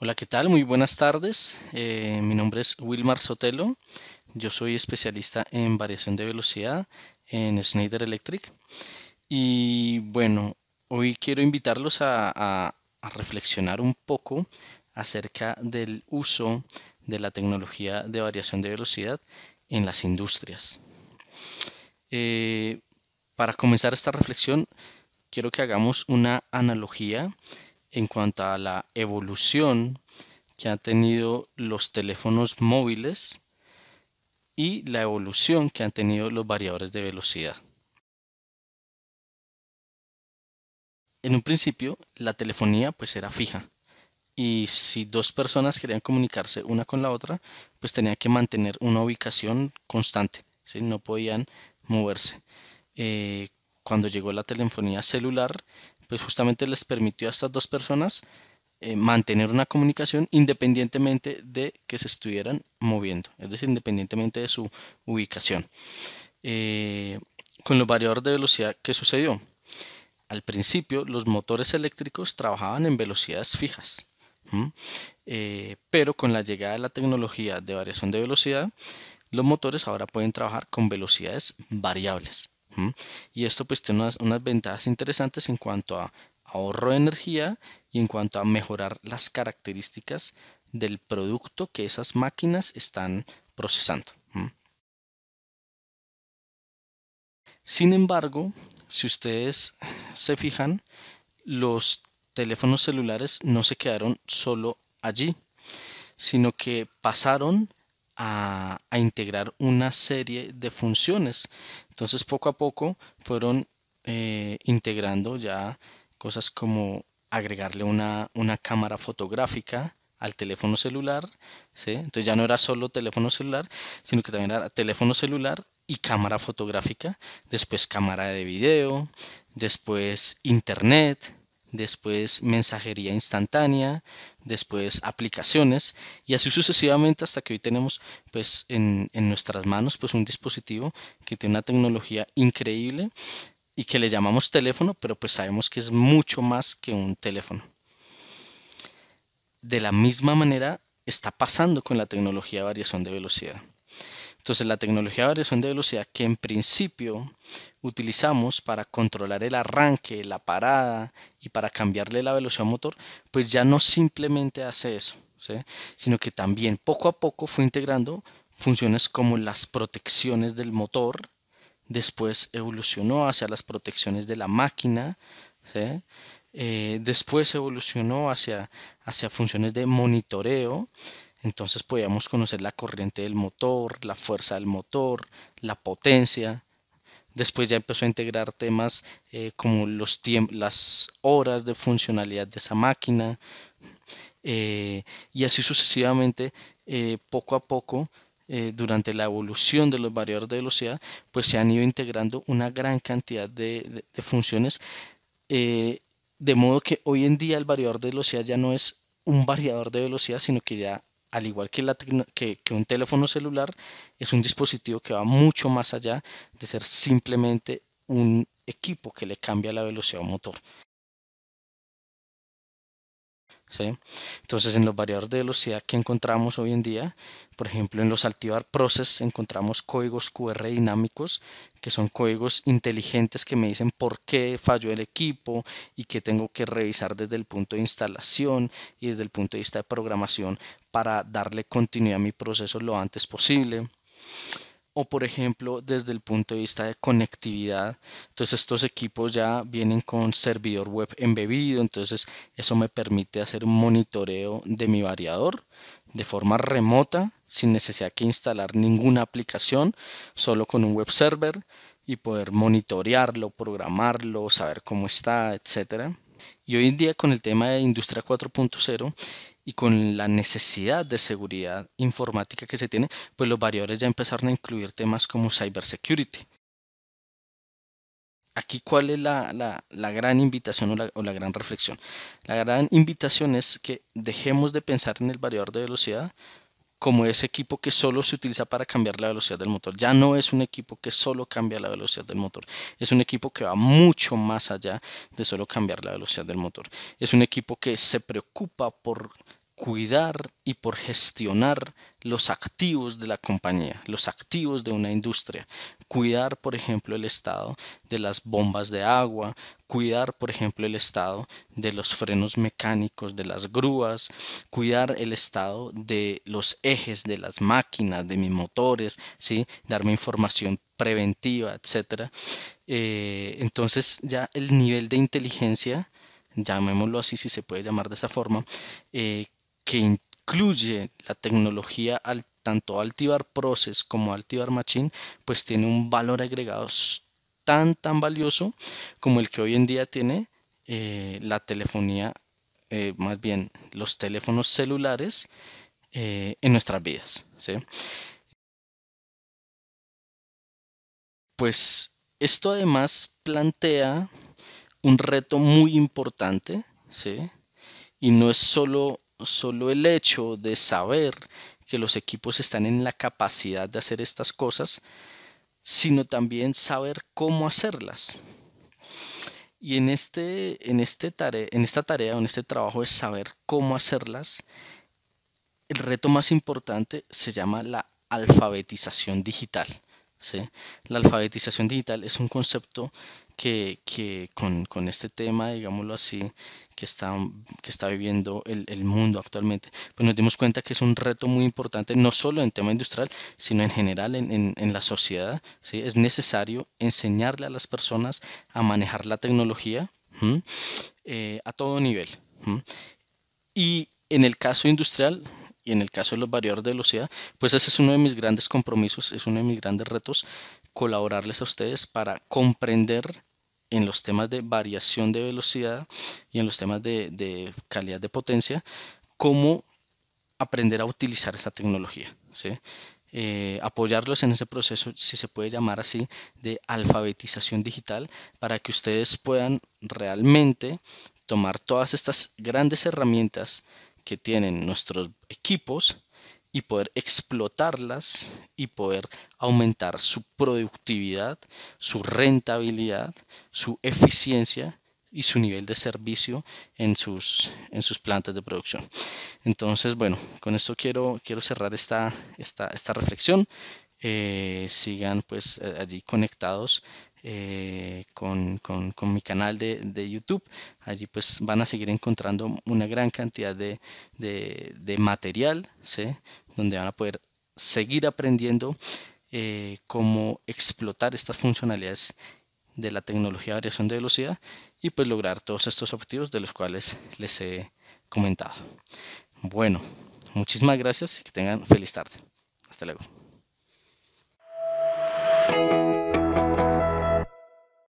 Hola, ¿qué tal? Muy buenas tardes. Eh, mi nombre es Wilmar Sotelo. Yo soy especialista en variación de velocidad en Schneider Electric. Y bueno, hoy quiero invitarlos a, reflexionar un poco acerca del uso de la tecnología de variación de velocidad en las industrias. Eh, para comenzar esta reflexión, quiero que hagamos una analogía en cuanto a la evolución que han tenido los teléfonos móviles y la evolución que han tenido los variadores de velocidad. En un principio, la telefonía pues era fija y si dos personas querían comunicarse una con la otra, pues tenían que mantener una ubicación constante, no podían moverse. Eh, cuando llegó la telefonía celular, pues justamente les permitió a estas dos personas eh, mantener una comunicación independientemente de que se estuvieran moviendo, es decir, independientemente de su ubicación. Eh, con los variadores de velocidad, ¿qué sucedió? Al principio los motores eléctricos trabajaban en velocidades fijas, eh, pero con la llegada de la tecnología de variación de velocidad, los motores ahora pueden trabajar con velocidades variables. Y esto pues tiene unas, ventajas interesantes en cuanto a ahorro de energía y en cuanto a mejorar las características del producto que esas máquinas están procesando. Sin embargo, si ustedes se fijan, los teléfonos celulares no se quedaron solo allí, sino que pasaron a, integrar una serie de funciones. Entonces poco a poco fueron eh, integrando ya cosas como agregarle una, cámara fotográfica al teléfono celular, ¿sí? entonces ya no era solo teléfono celular, sino que también era teléfono celular y cámara fotográfica, después cámara de video, después internet, después mensajería instantánea, después aplicaciones y así sucesivamente hasta que hoy tenemos pues en, nuestras manos pues un dispositivo que tiene una tecnología increíble y que le llamamos teléfono, pero pues sabemos que es mucho más que un teléfono. De la misma manera está pasando con la tecnología de variación de velocidad. Entonces la tecnología de variación de velocidad que en principio utilizamos para controlar el arranque, la parada y para cambiarle la velocidad al motor, pues ya no simplemente hace eso, sino que también poco a poco fue integrando funciones como las protecciones del motor, después evolucionó hacia las protecciones de la máquina, eh, después evolucionó hacia, hacia funciones de monitoreo, entonces podíamos conocer la corriente del motor, la fuerza del motor, la potencia. Después ya empezó a integrar temas eh, como los las horas de funcionalidad de esa máquina. Eh, y así sucesivamente, eh, poco a poco, durante la evolución de los variadores de velocidad, pues se han ido integrando una gran cantidad de, de funciones. de modo que hoy en día el variador de velocidad ya no es un variador de velocidad, sino que ya al igual que, un teléfono celular, es un dispositivo que va mucho más allá de ser simplemente un equipo que le cambia la velocidad motor. Entonces en los variadores de velocidad que encontramos hoy en día, por ejemplo en los Altivar Process encontramos códigos QR dinámicos, que son códigos inteligentes que me dicen por qué falló el equipo y que tengo que revisar desde el punto de instalación y desde el punto de vista de programación para darle continuidad a mi proceso lo antes posible o por ejemplo desde el punto de vista de conectividad. Entonces estos equipos ya vienen con servidor web embebido, entonces eso me permite hacer un monitoreo de mi variador de forma remota sin necesidad de instalar ninguna aplicación, solo con un web server y poder monitorearlo, programarlo, saber cómo está, etcétera. Y hoy en día con el tema de Industria 4.0 y con la necesidad de seguridad informática que se tiene, pues los variadores ya empezaron a incluir temas como cybersecurity. Aquí cuál es la, la, la gran invitación o la, o la gran reflexión. La gran invitación es que dejemos de pensar en el variador de velocidad como ese equipo que solo se utiliza para cambiar la velocidad del motor. Ya no es un equipo que solo cambia la velocidad del motor. Es un equipo que va mucho más allá de solo cambiar la velocidad del motor. Es un equipo que se preocupa por cuidar y por gestionar los activos de la compañía, los activos de una industria. Cuidar, por ejemplo, el estado de las bombas de agua, cuidar, por ejemplo, el estado de los frenos mecánicos de las grúas, cuidar el estado de los ejes de las máquinas, de mis motores, ¿sí? darme información preventiva, etc. Eh, entonces ya el nivel de inteligencia llamémoslo así si se puede llamar de esa forma, eh, que incluye la tecnología al, tanto Altivar Process como Altivar Machine, pues tiene un valor agregado tan tan valioso como el que hoy en día tiene eh, la telefonía, eh, más bien los teléfonos celulares eh, en nuestras vidas. ¿sí? Pues esto además plantea un reto muy importante, ¿sí? y no es solo solo el hecho de saber que los equipos están en la capacidad de hacer estas cosas, sino también saber cómo hacerlas. Y en, este, en este esta tarea o en este trabajo de saber cómo hacerlas, el reto más importante se llama la alfabetización digital. ¿sí? La alfabetización digital es un concepto que, que con, con, este tema, digámoslo así, que está, que está viviendo el, el, mundo actualmente, pues nos dimos cuenta que es un reto muy importante, no solo en tema industrial, sino en general en, en, la sociedad. ¿sí? Es necesario enseñarle a las personas a manejar la tecnología eh, a todo nivel. Y en el caso industrial, y en el caso de los variadores de velocidad, pues ese es uno de mis grandes compromisos, es uno de mis grandes retos, colaborarles a ustedes para comprender en los temas de variación de velocidad y en los temas de, calidad de potencia, cómo aprender a utilizar esa tecnología. Eh, apoyarlos en ese proceso, si se puede llamar así, de alfabetización digital, para que ustedes puedan realmente tomar todas estas grandes herramientas que tienen nuestros equipos y poder explotarlas y poder aumentar su productividad, su rentabilidad, su eficiencia y su nivel de servicio en sus, en sus plantas de producción. Entonces, bueno, con esto quiero, quiero cerrar esta, esta, esta reflexión. Eh, sigan pues eh, allí conectados eh, con, mi canal de, YouTube. Allí pues van a seguir encontrando una gran cantidad de, material, donde van a poder seguir aprendiendo eh, cómo explotar estas funcionalidades de la tecnología de variación de velocidad y pues lograr todos estos objetivos de los cuales les he comentado. Bueno, muchísimas gracias y que tengan feliz tarde. Hasta luego.